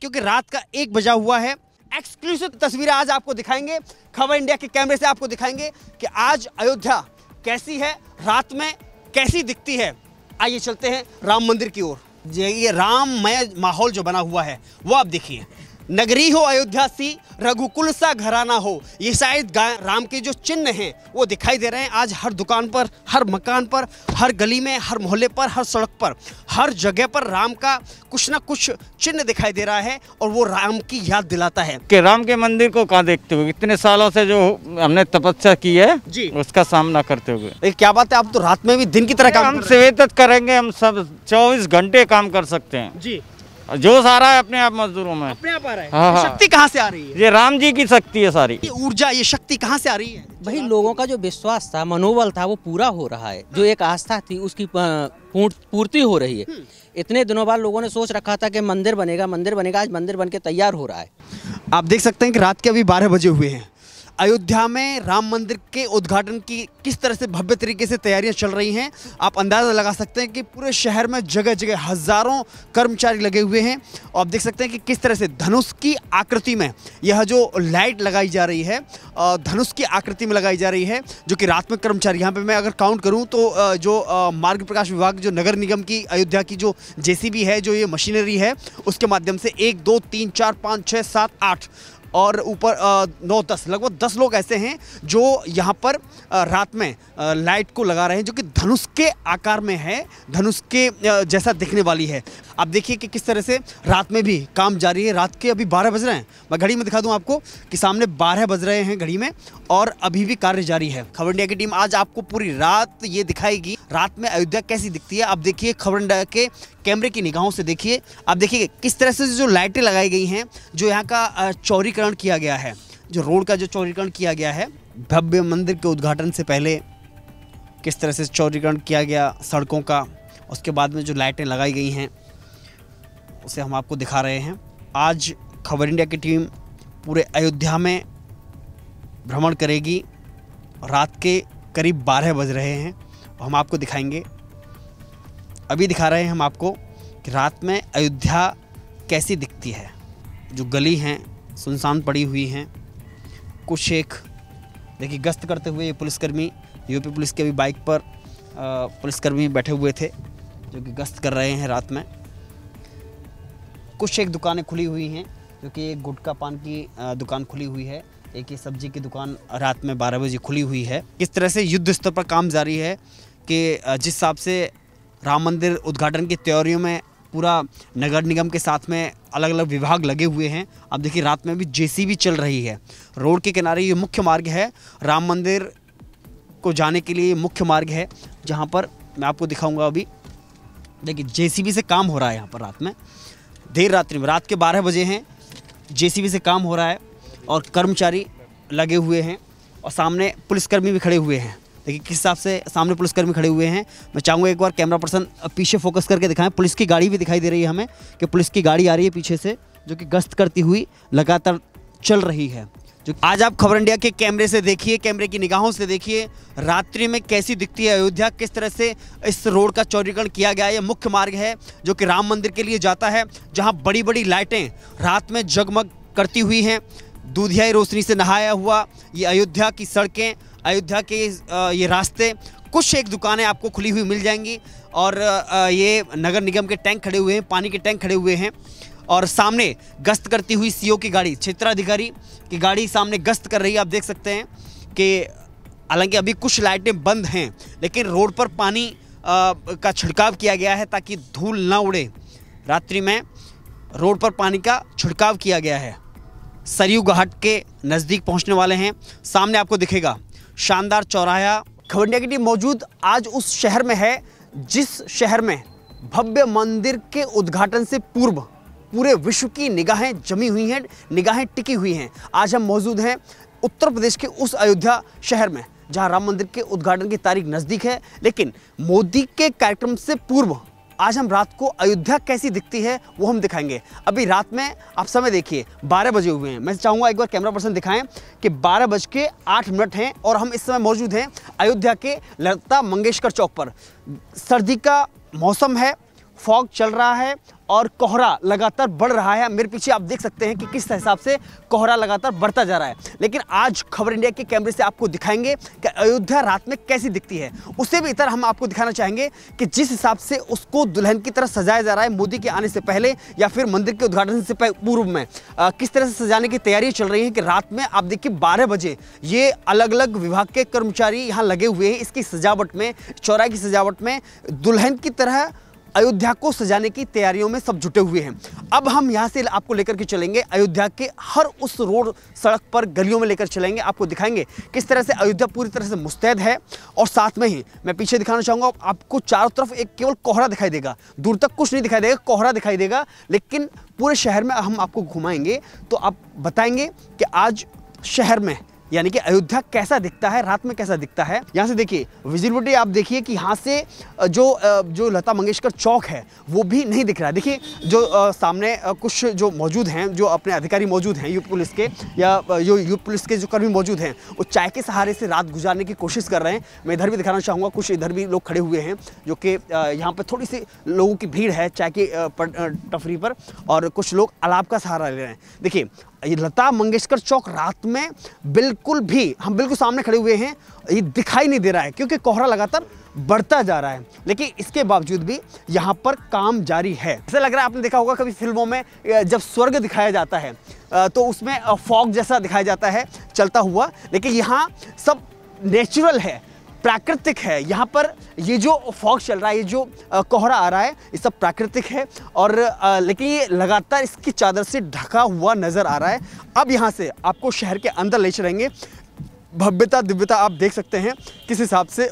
क्योंकि रात का एक बजा हुआ है एक्सक्लूसिव तस्वीरें आज आपको दिखाएंगे खबर इंडिया के कैमरे से आपको दिखाएंगे कि आज अयोध्या कैसी है रात में कैसी दिखती है आइए चलते हैं राम मंदिर की ओर ये राममय माहौल जो बना हुआ है वो आप देखिए नगरी हो अयोध्या सी रघुकुल सा घराना हो ये शायद राम के जो चिन्ह हैं वो दिखाई दे रहे हैं आज हर दुकान पर हर मकान पर हर गली में हर मोहल्ले पर हर सड़क पर हर जगह पर राम का कुछ ना कुछ चिन्ह दिखाई दे रहा है और वो राम की याद दिलाता है के राम के मंदिर को कहाँ देखते हुए इतने सालों से जो हमने तपस्या की है जी उसका सामना करते हुए क्या बात है आप तो रात में भी दिन की तरह काम हम करेंगे हम सब चौबीस घंटे काम कर सकते हैं जी जो सारा है अपने आप मजदूरों में अपने आप आ रहा है हाँ, हाँ, शक्ति कहाँ से आ रही है ये राम जी की शक्ति है सारी ये ऊर्जा ये शक्ति कहाँ से आ रही है भाई लोगों का जो विश्वास था मनोबल था वो पूरा हो रहा है जो एक आस्था थी उसकी पूर्ति हो रही है हम्म। इतने दिनों बाद लोगों ने सोच रखा था कि मंदिर बनेगा मंदिर बनेगा आज मंदिर बन के तैयार हो रहा है आप देख सकते हैं कि रात के अभी बारह बजे हुए हैं अयोध्या में राम मंदिर के उद्घाटन की किस तरह से भव्य तरीके से तैयारियां चल रही हैं आप अंदाज़ा लगा सकते हैं कि पूरे शहर में जगह जगह हज़ारों कर्मचारी लगे हुए हैं और आप देख सकते हैं कि किस तरह से धनुष की आकृति में यह जो लाइट लगाई जा रही है धनुष की आकृति में लगाई जा रही है जो कि रात में कर्मचारी यहाँ पर मैं अगर काउंट करूँ तो जो मार्ग प्रकाश विभाग जो नगर निगम की अयोध्या की जो जे है जो ये मशीनरी है उसके माध्यम से एक दो तीन चार पाँच छः सात आठ और ऊपर नौ दस लगभग दस लोग ऐसे हैं जो यहाँ पर रात में लाइट को लगा रहे हैं जो कि धनुष के आकार में है धनुष के जैसा दिखने वाली है आप देखिए कि किस तरह से रात में भी काम जारी है रात के अभी बारह बज रहे हैं मैं घड़ी में दिखा दूँ आपको कि सामने बारह बज रहे हैं घड़ी में और अभी भी कार्य जारी है खबर इंडिया की टीम आज आपको पूरी रात ये दिखाएगी रात में अयोध्या कैसी दिखती है आप देखिए खबर इंडिया के कैमरे की निगाहों से देखिए आप देखिए किस तरह से जो लाइटें लगाई गई हैं जो यहाँ का चौरीकरण किया गया है जो रोड का जो चौरीकरण किया गया है भव्य मंदिर के उद्घाटन से पहले किस तरह से चौरीकरण किया गया सड़कों का उसके बाद में जो लाइटें लगाई गई हैं उसे हम आपको दिखा रहे हैं आज खबर इंडिया की टीम पूरे अयोध्या में भ्रमण करेगी रात के करीब बारह बज रहे हैं हम आपको दिखाएंगे अभी दिखा रहे हैं हम आपको कि रात में अयोध्या कैसी दिखती है जो गली हैं सुनसान पड़ी हुई हैं कुछ एक देखिए गश्त करते हुए ये पुलिसकर्मी यूपी पुलिस के भी बाइक पर पुलिसकर्मी बैठे हुए थे जो कि गश्त कर रहे हैं रात में कुछ एक दुकानें खुली हुई हैं जो कि एक गुटखा पान की दुकान खुली हुई है एक ही सब्जी की दुकान रात में बारह बजे खुली हुई है इस तरह से युद्ध स्तर पर काम जारी है कि जिस हिसाब से राम मंदिर उद्घाटन की तैयारियों में पूरा नगर निगम के साथ में अलग अलग विभाग लगे हुए हैं अब देखिए रात में भी जेसीबी चल रही है रोड के किनारे ये मुख्य मार्ग है राम मंदिर को जाने के लिए मुख्य मार्ग है जहाँ पर मैं आपको दिखाऊंगा अभी देखिए जेसीबी से काम हो रहा है यहाँ पर रात में देर रात्रि में रात के बारह बजे हैं जे से काम हो रहा है और कर्मचारी लगे हुए हैं और सामने पुलिसकर्मी भी खड़े हुए हैं देखिए किस हिसाब से सामने पुलिसकर्मी खड़े हुए हैं मैं चाहूँगा एक बार कैमरा पर्सन पीछे फोकस करके दिखाएं पुलिस की गाड़ी भी दिखाई दे रही है हमें कि पुलिस की गाड़ी आ रही है पीछे से जो कि गश्त करती हुई लगातार चल रही है जो आज आप खबर इंडिया के कैमरे से देखिए कैमरे की निगाहों से देखिए रात्रि में कैसी दिखती है अयोध्या किस तरह से इस रोड का चौड़ीकरण किया गया है मुख्य मार्ग है जो कि राम मंदिर के लिए जाता है जहाँ बड़ी बड़ी लाइटें रात में जगमग करती हुई हैं दूधियाई रोशनी से नहाया हुआ ये अयोध्या की सड़कें अयोध्या के ये रास्ते कुछ एक दुकानें आपको खुली हुई मिल जाएंगी और ये नगर निगम के टैंक खड़े हुए हैं पानी के टैंक खड़े हुए हैं और सामने गश्त करती हुई सीओ की गाड़ी क्षेत्राधिकारी की गाड़ी सामने गश्त कर रही है आप देख सकते हैं कि हालांकि अभी कुछ लाइटें बंद हैं लेकिन रोड पर पानी आ, का छिड़काव किया गया है ताकि धूल ना उड़े रात्रि में रोड पर पानी का छिड़काव किया गया है सरयू घाट के नज़दीक पहुंचने वाले हैं सामने आपको दिखेगा शानदार चौराहा खबंडिया की टीम मौजूद आज उस शहर में है जिस शहर में भव्य मंदिर के उद्घाटन से पूर्व पूरे विश्व की निगाहें जमी हुई हैं निगाहें टिकी हुई हैं आज हम मौजूद हैं उत्तर प्रदेश के उस अयोध्या शहर में जहां राम मंदिर के उद्घाटन की तारीख नज़दीक है लेकिन मोदी के कार्यक्रम से पूर्व आज हम रात को अयोध्या कैसी दिखती है वो हम दिखाएंगे अभी रात में आप समय देखिए बारह बजे हुए हैं मैं चाहूँगा एक बार कैमरा पर्सन दिखाएं कि बारह बज के आठ मिनट हैं और हम इस समय मौजूद हैं अयोध्या के लता मंगेशकर चौक पर सर्दी का मौसम है फॉग चल रहा है और कोहरा लगातार बढ़ रहा है मेरे पीछे आप देख सकते हैं कि किस हिसाब से कोहरा लगातार बढ़ता जा रहा है लेकिन आज खबर इंडिया के कैमरे से आपको दिखाएंगे कि अयोध्या रात में कैसी दिखती है उससे भी इतर हम आपको दिखाना चाहेंगे कि जिस हिसाब से उसको दुल्हन की तरह सजाया जा रहा है मोदी के आने से पहले या फिर मंदिर के उद्घाटन से पूर्व में आ, किस तरह से सजाने की तैयारी चल रही है कि रात में आप देखिए बारह बजे ये अलग अलग विभाग के कर्मचारी यहाँ लगे हुए हैं इसकी सजावट में चौराहे की सजावट में दुल्हन की तरह अयोध्या को सजाने की तैयारियों में सब जुटे हुए हैं अब हम यहाँ से आपको लेकर के चलेंगे अयोध्या के हर उस रोड सड़क पर गलियों में लेकर चलेंगे आपको दिखाएंगे किस तरह से अयोध्या पूरी तरह से मुस्तैद है और साथ में ही मैं पीछे दिखाना चाहूँगा आपको चारों तरफ एक केवल कोहरा दिखाई देगा दूर तक कुछ नहीं दिखाई देगा कोहरा दिखाई देगा लेकिन पूरे शहर में हम आपको घुमाएंगे तो आप बताएंगे कि आज शहर में यानी कि अयोध्या कैसा दिखता है रात में कैसा दिखता है यहाँ से देखिए विजिबिलिटी आप देखिए कि यहाँ से जो जो लता मंगेशकर चौक है वो भी नहीं दिख रहा है देखिए जो सामने कुछ जो मौजूद हैं जो अपने अधिकारी मौजूद हैं यूपी पुलिस के या जो यूपी पुलिस के जो कर्मी मौजूद हैं वो चाय के सहारे से रात गुजारने की कोशिश कर रहे हैं मैं इधर भी दिखाना चाहूँगा कुछ इधर भी लोग खड़े हुए हैं जो कि यहाँ पर थोड़ी सी लोगों की भीड़ है चाय की टफरी पर और कुछ लोग अलाप का सहारा ले रहे हैं देखिए ये लता मंगेशकर चौक रात में बिल्कुल भी हम बिल्कुल सामने खड़े हुए हैं ये दिखाई नहीं दे रहा है क्योंकि कोहरा लगातार बढ़ता जा रहा है लेकिन इसके बावजूद भी यहाँ पर काम जारी है ऐसा लग रहा है आपने देखा होगा कभी फिल्मों में जब स्वर्ग दिखाया जाता है तो उसमें फॉग जैसा दिखाया जाता है चलता हुआ लेकिन यहाँ सब नेचुरल है प्राकृतिक है यहाँ पर ये जो फॉग चल रहा है ये जो कोहरा आ रहा है ये सब प्राकृतिक है और लेकिन ये लगातार इसकी चादर से ढका हुआ नज़र आ रहा है अब यहाँ से आपको शहर के अंदर ले चलेंगे भव्यता दिव्यता आप देख सकते हैं किस हिसाब से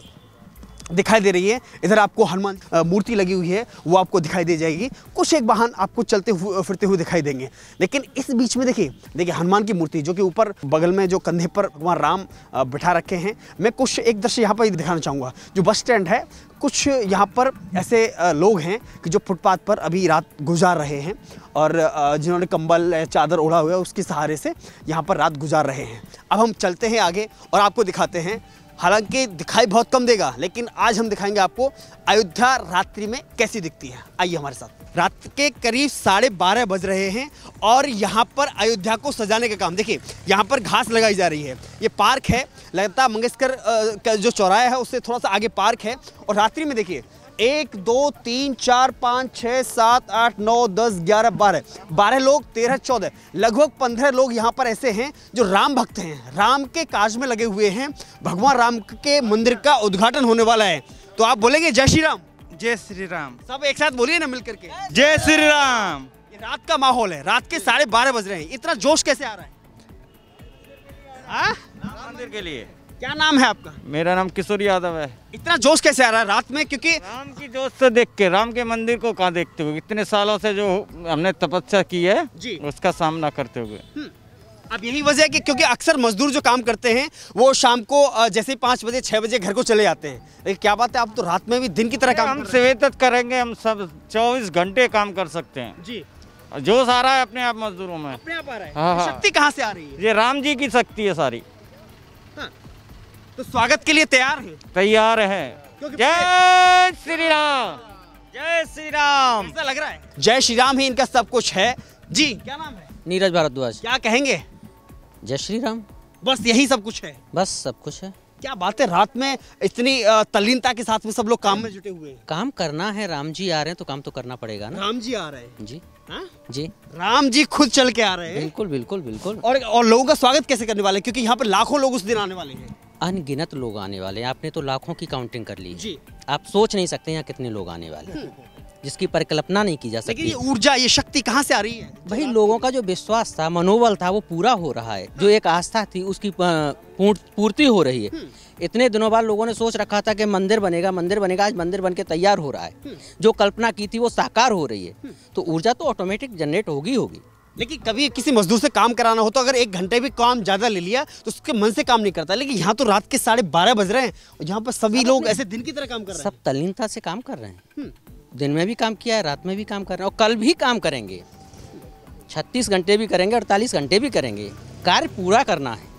दिखाई दे रही है इधर आपको हनुमान मूर्ति लगी हुई है वो आपको दिखाई दे जाएगी कुछ एक वाहन आपको चलते हुए फिरते हुए दिखाई देंगे लेकिन इस बीच में देखिए देखिए हनुमान की मूर्ति जो कि ऊपर बगल में जो कंधे पर भगवान राम बिठा रखे हैं मैं कुछ एक दृश्य यहाँ पर दिखाना चाहूँगा जो बस स्टैंड है कुछ यहाँ पर ऐसे लोग हैं कि जो फुटपाथ पर अभी रात गुजार रहे हैं और जिन्होंने कंबल चादर ओढ़ा हुआ है उसके सहारे से यहाँ पर रात गुजार रहे हैं अब हम चलते हैं आगे और आपको दिखाते हैं हालांकि दिखाई बहुत कम देगा लेकिन आज हम दिखाएंगे आपको अयोध्या रात्रि में कैसी दिखती है आइए हमारे साथ रात के करीब साढ़े बारह बज रहे हैं और यहाँ पर अयोध्या को सजाने का काम देखिए यहाँ पर घास लगाई जा रही है ये पार्क है लता मंगेशकर का जो चौराहा है उससे थोड़ा सा आगे पार्क है और रात्रि में देखिए एक दो तीन चार पाँच छः सात आठ नौ दस ग्यारह बारह बारह लोग तेरह चौदह लगभग पंद्रह लोग यहाँ पर ऐसे हैं जो राम भक्त हैं राम के काज में लगे हुए हैं भगवान राम के मंदिर का उद्घाटन होने वाला है तो आप बोलेंगे जय श्री राम जय श्री राम सब एक साथ बोलिए ना मिल करके जय श्री राम रात का माहौल है रात के साढ़े बारह बज रहे हैं इतना जोश कैसे आ रहा है मंदिर के लिए क्या नाम है आपका मेरा नाम किशोर यादव है इतना जोश कैसे आ रहा है रात में क्योंकि राम की जोश से देख के राम के मंदिर को कहाँ देखते हुए इतने सालों से जो हमने तपस्या की है जी उसका सामना करते हुए हम्म। अब यही वजह है कि क्योंकि अक्सर मजदूर जो काम करते हैं वो शाम को जैसे पाँच बजे छः बजे घर को चले जाते हैं लेकिन क्या बात है आप तो रात में भी दिन की तरह काम हम सवेतत करेंगे हम सब चौबीस घंटे काम कर सकते हैं जी जोश आ रहा है अपने आप मजदूरों में अपने आप आ रहा है हाँ, तो हाँ। शक्ति कहाँ से आ रही है ये राम जी की शक्ति है सारी तो स्वागत के लिए तैयार है तैयार है जय श्री राम जय श्री राम ऐसा लग रहा है जय श्री राम ही इनका सब कुछ है जी क्या नाम है नीरज भारद्वाज क्या कहेंगे जय श्री राम बस यही सब कुछ है बस सब कुछ है क्या बात है रात में इतनी तल्लीनता के साथ में सब लोग काम में जुटे हुए हैं काम करना है राम जी आ रहे हैं तो काम तो करना पड़ेगा ना राम जी आ रहे हैं जी हा? जी राम जी खुद चल के आ रहे हैं बिल्कुल बिल्कुल बिल्कुल और और लोगों का स्वागत कैसे करने वाले क्योंकि यहाँ पर लाखों लोग उस दिन आने वाले हैं अनगिनत लोग आने वाले हैं आपने तो लाखों की काउंटिंग कर ली जी आप सोच नहीं सकते यहाँ कितने लोग आने वाले हैं हम्म। जिसकी परिकल्पना नहीं की जा सकती ये ऊर्जा ये शक्ति कहाँ से आ रही है भाई लोगों का जो विश्वास था मनोबल था वो पूरा हो रहा है जो हाँ। एक आस्था थी उसकी पूर्ति हो रही है हम्म। इतने दिनों बाद लोगों ने सोच रखा था कि मंदिर बनेगा मंदिर बनेगा आज मंदिर बन के तैयार हो रहा है हम्म। जो कल्पना की थी वो साकार हो रही है तो ऊर्जा तो ऑटोमेटिक जनरेट होगी होगी लेकिन कभी किसी मजदूर से काम कराना हो तो अगर एक घंटे भी काम ज़्यादा ले लिया तो उसके मन से काम नहीं करता लेकिन यहाँ तो रात के साढ़े बारह बज रहे हैं और यहाँ पर सभी लोग ऐसे दिन की तरह काम कर रहे हैं सब तलीनता से काम कर रहे हैं हम्म। दिन में भी काम किया है रात में भी काम कर रहे हैं और कल भी काम करेंगे छत्तीस घंटे भी करेंगे अड़तालीस घंटे भी करेंगे कार्य पूरा करना है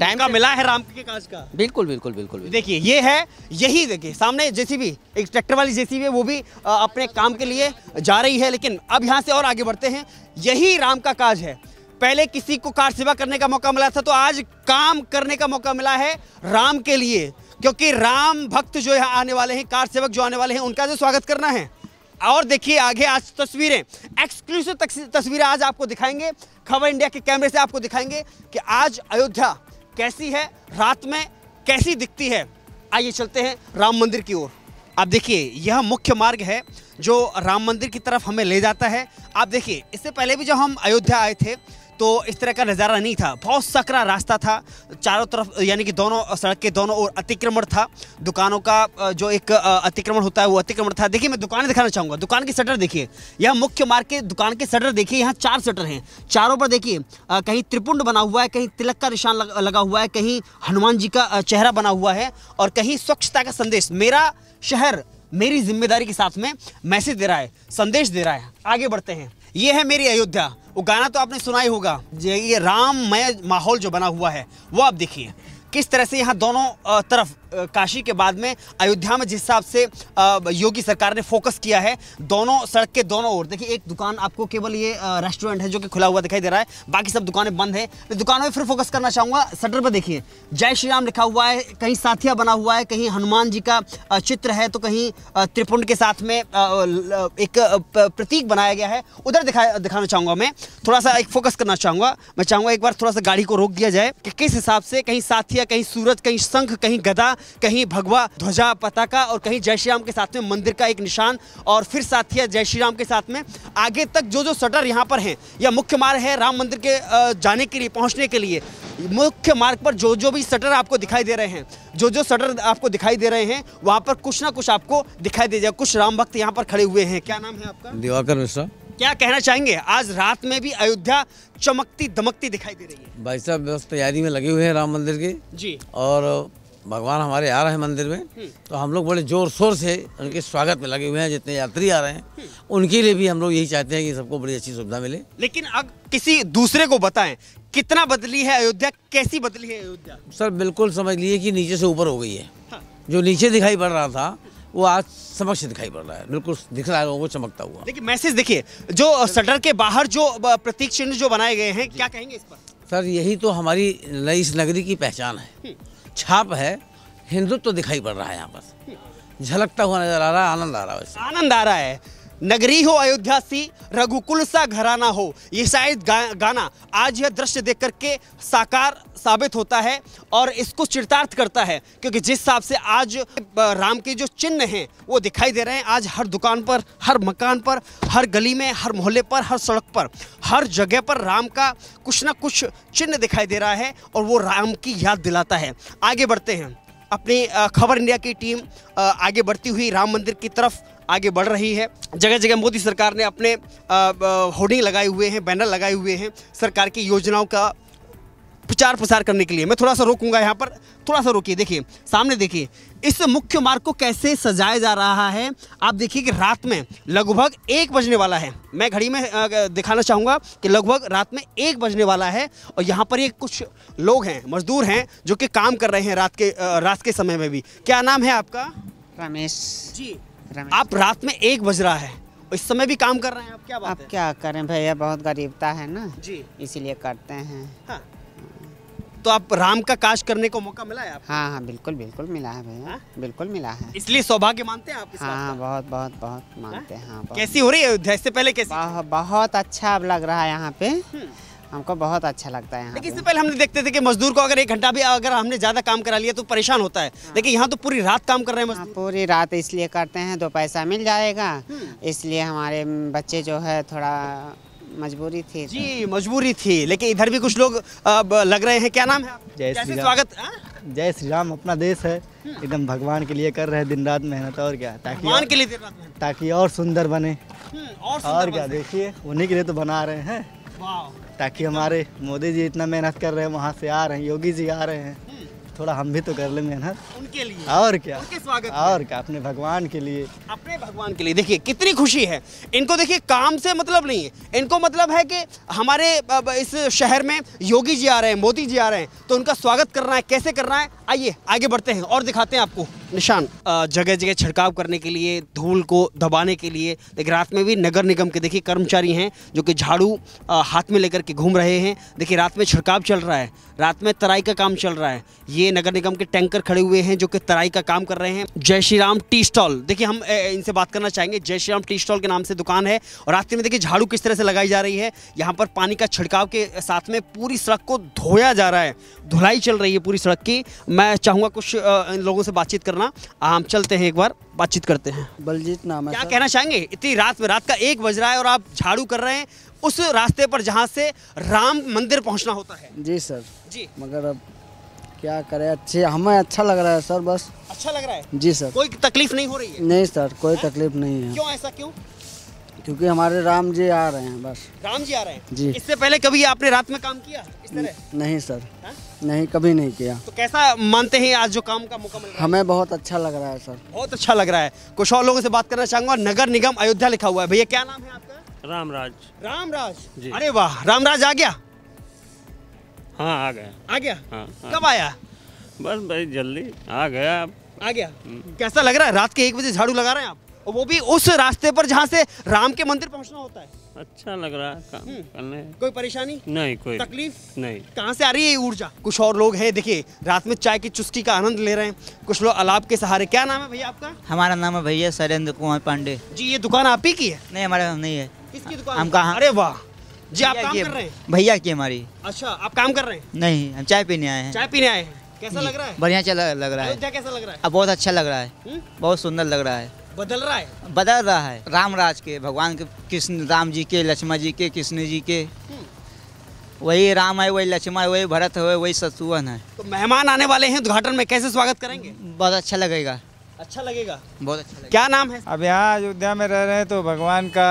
टाइम मिला है राम के काज का बिल्कुल बिल्कुल बिल्कुल, बिल्कुल। देखिए ये है यही देखिए सामने जेसीबी एक ट्रैक्टर वाली जेसीबी है वो भी अपने काम के लिए जा रही है लेकिन अब यहाँ से और आगे बढ़ते हैं यही राम का काज है पहले किसी को कार सेवा करने का मौका मिला था तो आज काम करने का मौका मिला है राम के लिए क्योंकि राम भक्त जो यहाँ आने वाले हैं कार सेवक जो आने वाले हैं उनका जो स्वागत करना है और देखिए आगे आज तस्वीरें एक्सक्लूसिव तस्वीरें आज आपको दिखाएंगे खबर इंडिया के कैमरे से आपको दिखाएंगे कि आज अयोध्या कैसी है रात में कैसी दिखती है आइए चलते हैं राम मंदिर की ओर आप देखिए यह मुख्य मार्ग है जो राम मंदिर की तरफ हमें ले जाता है आप देखिए इससे पहले भी जब हम अयोध्या आए थे तो इस तरह का नज़ारा नहीं था बहुत सकरा रास्ता था चारों तरफ यानी कि दोनों सड़क के दोनों ओर अतिक्रमण था दुकानों का जो एक अतिक्रमण होता है वो अतिक्रमण था देखिए मैं दुकानें दिखाना चाहूँगा दुकान की शटर देखिए यह मुख्य मार्ग के दुकान के शटर देखिए यहाँ चार शटर हैं चारों पर देखिए कहीं त्रिपुंड बना हुआ है कहीं तिलक का निशान लगा हुआ है कहीं हनुमान जी का चेहरा बना हुआ है और कहीं स्वच्छता का संदेश मेरा शहर मेरी जिम्मेदारी के साथ में मैसेज दे रहा है संदेश दे रहा है आगे बढ़ते हैं ये है मेरी अयोध्या वो गाना तो आपने सुना ही होगा ये राममय माहौल जो बना हुआ है वो आप देखिए किस तरह से यहाँ दोनों तरफ काशी के बाद में अयोध्या में जिस हिसाब से योगी सरकार ने फोकस किया है दोनों सड़क के दोनों ओर देखिए एक दुकान आपको केवल ये रेस्टोरेंट है जो कि खुला हुआ दिखाई दे रहा है बाकी सब दुकानें बंद है दुकानों में फिर फोकस करना चाहूंगा सटर पर देखिए जय श्री राम लिखा हुआ है कहीं साथिया बना हुआ है कहीं हनुमान जी का चित्र है तो कहीं त्रिपुंड के साथ में एक प्रतीक बनाया गया है उधर दिखा दिखाना चाहूंगा मैं थोड़ा सा एक फोकस करना चाहूंगा मैं चाहूंगा एक बार थोड़ा सा गाड़ी को रोक दिया जाए कि किस हिसाब से कहीं साथिया कहीं सूरज कहीं शंख कहीं गदा कहीं भगवा ध्वजा पताका और कहीं जय श्री राम के साथ में मंदिर का एक निशान और फिर साथ ही जय श्री राम के साथ में आगे तक जो जो शटर यहाँ पर हैं या मुख्य मार्ग है राम मंदिर के जाने के लिए पहुँचने के लिए मुख्य मार्ग पर जो जो भी शटर आपको दिखाई दे रहे हैं जो जो शटर आपको दिखाई दे रहे हैं वहाँ पर कुछ ना कुछ आपको दिखाई दे जाए कुछ राम भक्त यहाँ पर खड़े हुए हैं क्या नाम है आपका दिवाकर मिश्रा क्या कहना चाहेंगे आज रात में भी अयोध्या चमकती दमकती दिखाई दे रही है भाई साहब बस तैयारी में लगे हुए हैं राम मंदिर के जी और भगवान हमारे आ रहे हैं मंदिर में तो हम लोग बड़े जोर शोर से उनके स्वागत में लगे हुए हैं जितने यात्री आ रहे हैं उनके लिए भी हम लोग यही चाहते हैं कि सबको बड़ी अच्छी सुविधा मिले लेकिन अब किसी दूसरे को बताएं कितना बदली है अयोध्या कैसी बदली है अयोध्या सर बिल्कुल समझ लिए कि नीचे से ऊपर हो गई है हाँ। जो नीचे दिखाई पड़ रहा था वो आज समक्ष दिखाई पड़ रहा है बिल्कुल दिख रहा है लोगों को चमकता हुआ देखिए मैसेज देखिए जो सटर के बाहर जो प्रतीक चिन्ह जो बनाए गए हैं क्या कहेंगे इस पर सर यही तो हमारी नई इस नगरी की पहचान है हम्म। छाप है हिंदुत्व तो दिखाई पड़ रहा है यहाँ पर झलकता हुआ नजर आ रहा है आनंद आ रहा है आनंद आ रहा है नगरी हो अयोध्या सी रघुकुल सा घराना हो ये शायद गा, गाना आज यह दृश्य देख करके साकार साबित होता है और इसको चिरतार्थ करता है क्योंकि जिस हिसाब से आज राम के जो चिन्ह हैं वो दिखाई दे रहे हैं आज हर दुकान पर हर मकान पर हर गली में हर मोहल्ले पर हर सड़क पर हर जगह पर राम का कुछ ना कुछ चिन्ह दिखाई दे रहा है और वो राम की याद दिलाता है आगे बढ़ते हैं अपनी खबर इंडिया की टीम आगे बढ़ती हुई राम मंदिर की तरफ आगे बढ़ रही है जगह जगह मोदी सरकार ने अपने होर्डिंग लगाए हुए हैं बैनर लगाए हुए हैं सरकार की योजनाओं का प्रचार प्रसार करने के लिए मैं थोड़ा सा रोकूंगा यहाँ पर थोड़ा सा रोकिए देखिए सामने देखिए इस मुख्य मार्ग को कैसे सजाया जा रहा है आप देखिए कि रात में लगभग एक बजने वाला है मैं घड़ी में दिखाना चाहूँगा कि लगभग रात में एक बजने वाला है और यहाँ पर ये कुछ लोग हैं मजदूर हैं जो कि काम कर रहे हैं रात के रात के समय में भी क्या नाम है आपका रमेश जी आप रात में एक बज रहा है इस समय भी काम कर रहे हैं आप क्या बात आप है? क्या करें भैया बहुत गरीबता है ना जी इसीलिए करते हैं हाँ। तो आप राम का काश करने को मौका मिला है आप हाँ हाँ बिल्कुल बिल्कुल मिला है भैया हाँ? बिल्कुल मिला है इसलिए सौभाग्य मानते हैं आप इस हाँ बहुत बहुत बहुत हाँ। मानते हैं हाँ, कैसी हो रही है अयोध्या से पहले कैसी बहुत अच्छा अब लग रहा है यहाँ पे हम्म। हमको बहुत अच्छा लगता है इससे पहले हमने देखते थे कि मजदूर को अगर एक घंटा भी अगर हमने ज़्यादा काम करा लिया तो परेशान होता है लेकिन हाँ। यहाँ तो पूरी रात काम कर रहे हैं हाँ, पूरी रात इसलिए करते हैं दो पैसा मिल जाएगा हम्म। इसलिए हमारे बच्चे जो है थोड़ा मजबूरी थी तो। जी मजबूरी थी लेकिन इधर भी कुछ लोग अब लग रहे हैं क्या नाम है जय श्री स्वागत हाँ? जय श्री राम अपना देश है हम्म। एकदम भगवान के लिए कर रहे हैं दिन रात मेहनत और क्या ताकि भगवान के लिए ताकि और सुंदर बने हम्म, और, और क्या देखिए उन्हीं के लिए तो बना रहे हैं ताकि हमारे मोदी जी इतना मेहनत कर रहे हैं वहाँ से आ रहे हैं योगी जी आ रहे हैं हम्म। थोड़ा हम भी तो कर ले मेहनत उनके लिए और क्या उनके स्वागत और क्या अपने भगवान के लिए अपने भगवान के लिए देखिए कितनी खुशी है इनको देखिए काम से मतलब नहीं है इनको मतलब है कि हमारे इस शहर में योगी जी आ रहे हैं मोदी जी आ रहे हैं तो उनका स्वागत करना है कैसे करना है आइए आगे बढ़ते हैं और दिखाते हैं आपको निशान जगह जगह छिड़काव करने के लिए धूल को दबाने के लिए देखिए रात में भी नगर निगम के देखिए कर्मचारी हैं जो कि झाड़ू हाथ में लेकर के घूम रहे हैं देखिए रात में छिड़काव चल रहा है रात में तराई का काम चल रहा है ये नगर निगम के टैंकर खड़े हुए हैं जो कि तराई का काम कर रहे हैं जय श्री राम टी स्टॉल देखिए हम इनसे बात करना चाहेंगे जय श्री राम टी स्टॉल के नाम से दुकान है और रास्ते में देखिए झाड़ू किस तरह से लगाई जा रही है यहाँ पर पानी का छिड़काव के साथ में पूरी सड़क को धोया जा रहा है धुलाई चल रही है पूरी सड़क की मैं चाहूँगा कुछ इन लोगों से बातचीत करना हम चलते हैं एक बार बातचीत करते हैं बलजीत नाम है क्या कहना चाहेंगे इतनी रात में रात का एक बज रहा है और आप झाड़ू कर रहे हैं उस रास्ते पर जहाँ से राम मंदिर पहुँचना होता है जी सर जी मगर अब क्या करें अच्छे हमें अच्छा लग रहा है सर बस अच्छा लग रहा है जी सर कोई तकलीफ नहीं हो रही है नहीं सर कोई तकलीफ नहीं है क्यों ऐसा क्यों क्योंकि हमारे राम जी आ रहे हैं बस राम जी आ रहे हैं जी इससे पहले कभी आपने रात में काम किया इस तरह नहीं सर हा? नहीं कभी नहीं किया तो कैसा मानते हैं आज जो काम का मुकम्मल हमें बहुत अच्छा लग रहा है सर बहुत अच्छा लग रहा है कुछ और लोगों से बात करना चाहूंगा नगर निगम अयोध्या लिखा हुआ है भैया क्या नाम है आपका रामराज रामराज जी अरे वाह रामराज आ गया हाँ आ गया आ गया हाँ, हाँ। कब आया बस भाई जल्दी आ गया आ गया हम्म। कैसा लग रहा है रात के एक बजे झाड़ू लगा रहे हैं आप और वो भी उस रास्ते पर जहाँ से राम के मंदिर पहुँचना होता है अच्छा लग रहा है हम्म। कोई परेशानी नहीं कोई तकलीफ नहीं कहाँ से आ रही है ऊर्जा कुछ और लोग हैं देखिए रात में चाय की चुस्की का आनंद ले रहे हैं कुछ लोग अलाप के सहारे क्या नाम है भैया आपका हमारा नाम है भैया सरेंद्र कुमार पांडे जी ये दुकान आप ही की है नहीं हमारा नहीं है किसकी दुकान हम कहा अरे वाह जी आप काम कर रहे हैं भैया की हमारी अच्छा आप काम कर रहे हैं नहीं हम चाय पीने आए हैं चाय पीने आए हैं कैसा लग रहा है बढ़िया चला लग रहा है कैसा लग रहा है अब बहुत अच्छा लग रहा है हम्म? बहुत सुंदर लग रहा है बदल रहा है बदल रहा है राम राज के भगवान के कृष्ण राम जी के लक्ष्मण जी के कृष्ण जी के हम्म। वही राम है वही लक्ष्मण है वही भरत है वही शत्रुघ्न है तो मेहमान आने वाले हैं उद्घाटन में कैसे स्वागत करेंगे बहुत अच्छा लगेगा अच्छा लगेगा बहुत अच्छा लगेगा। क्या नाम है अब यहाँ अयोध्या में रह रहे हैं तो भगवान का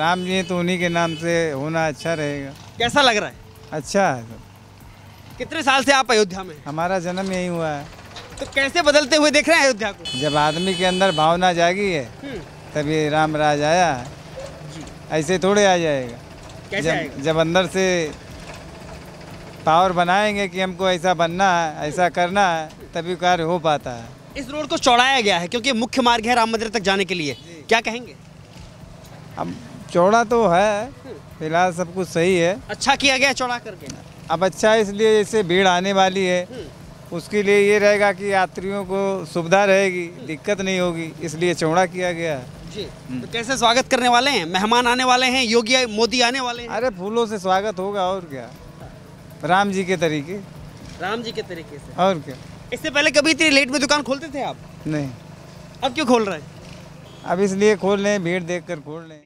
राम जी तो उन्हीं के नाम से होना अच्छा रहेगा कैसा लग रहा है अच्छा है तो। कितने साल से आप अयोध्या में हमारा जन्म यही हुआ है तो कैसे बदलते हुए देख रहे हैं अयोध्या को जब आदमी के अंदर भावना जागी है हम्म। तभी राम राज आया ऐसे थोड़े आ जाएगा कैसे जब, जब अंदर से पावर बनाएंगे कि हमको ऐसा बनना है ऐसा करना है तभी कार्य हो पाता है इस रोड को चौड़ाया गया है क्योंकि मुख्य मार्ग है राम मंदिर तक जाने के लिए क्या कहेंगे अब चौड़ा तो है हम्म। फिलहाल सब कुछ सही है अच्छा किया गया चौड़ा करके अब अच्छा इसलिए जैसे भीड़ आने वाली है हम्म। उसके लिए ये रहेगा कि यात्रियों को सुविधा रहेगी दिक्कत नहीं होगी इसलिए चौड़ा किया गया है जी हम्म। तो कैसे स्वागत करने वाले हैं मेहमान आने वाले हैं योगी मोदी आने वाले हैं अरे फूलों से स्वागत होगा और क्या राम जी के तरीके राम जी के तरीके से और क्या इससे पहले कभी इतनी लेट में दुकान खोलते थे आप नहीं अब क्यों खोल रहे हैं अब इसलिए खोल रहे हैं भीड़ देख कर खोल रहे हैं